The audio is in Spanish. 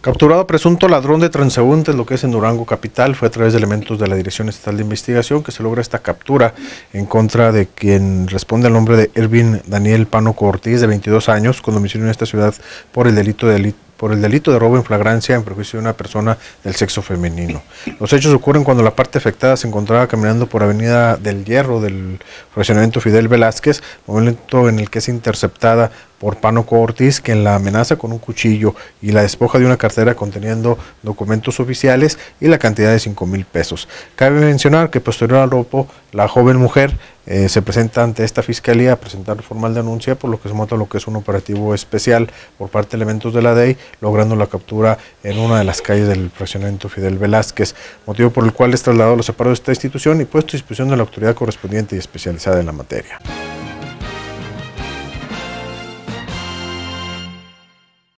Capturado presunto ladrón de transeúntes, lo que es en Durango Capital, fue a través de elementos de la Dirección Estatal de Investigación que se logra esta captura en contra de quien responde al nombre de Ervin Daniel Pano Cortés, de 22 años, con domicilio en esta ciudad por el delito de por el delito de robo en flagrancia en prejuicio de una persona del sexo femenino. Los hechos ocurren cuando la parte afectada se encontraba caminando por Avenida del Hierro del fraccionamiento Fidel Velázquez, momento en el que es interceptada por Pano Ortiz, quien la amenaza con un cuchillo y la despoja de una cartera conteniendo documentos oficiales y la cantidad de 5 mil pesos. Cabe mencionar que posterior al robo, la joven mujer eh, se presenta ante esta fiscalía a presentar formal denuncia, por lo que se monta lo que es un operativo especial por parte de elementos de la DEI, logrando la captura en una de las calles del fraccionamiento Fidel Velázquez, motivo por el cual es trasladado a los separados de esta institución y puesto a disposición de la autoridad correspondiente y especializada en la materia.